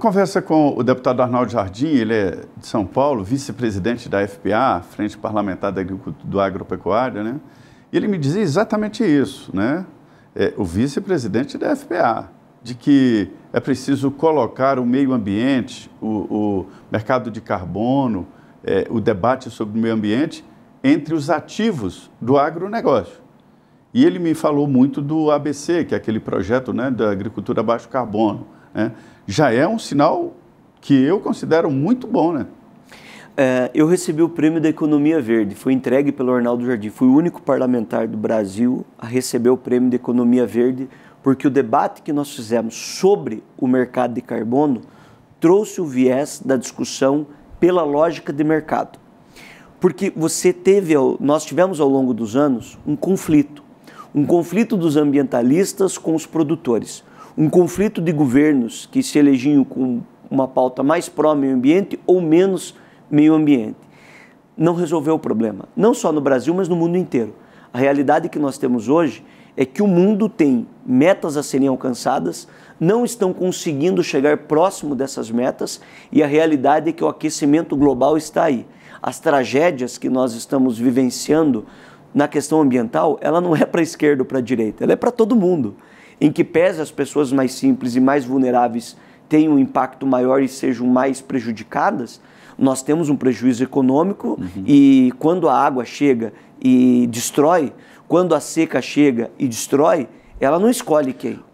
conversa com o deputado Arnaldo Jardim, ele é de São Paulo, vice-presidente da FPA, Frente Parlamentar do Agropecuário, né? E ele me dizia exatamente isso, né? É, o vice-presidente da FPA, de que é preciso colocar o meio ambiente, o, o mercado de carbono, é, o debate sobre o meio ambiente entre os ativos do agronegócio. E ele me falou muito do ABC, que é aquele projeto né, da agricultura baixo carbono né, já é um sinal que eu considero muito bom, né? É, eu recebi o prêmio da Economia Verde, foi entregue pelo Arnaldo Jardim. Fui o único parlamentar do Brasil a receber o prêmio da Economia Verde, porque o debate que nós fizemos sobre o mercado de carbono trouxe o viés da discussão pela lógica de mercado. Porque você teve, nós tivemos ao longo dos anos um conflito, um conflito dos ambientalistas com os produtores um conflito de governos que se elegiam com uma pauta mais pró-meio ambiente ou menos meio ambiente. Não resolveu o problema, não só no Brasil, mas no mundo inteiro. A realidade que nós temos hoje é que o mundo tem metas a serem alcançadas, não estão conseguindo chegar próximo dessas metas e a realidade é que o aquecimento global está aí. As tragédias que nós estamos vivenciando na questão ambiental, ela não é para a esquerda ou para a direita, ela é para todo mundo em que pese as pessoas mais simples e mais vulneráveis tenham um impacto maior e sejam mais prejudicadas, nós temos um prejuízo econômico uhum. e quando a água chega e destrói, quando a seca chega e destrói, ela não escolhe quem.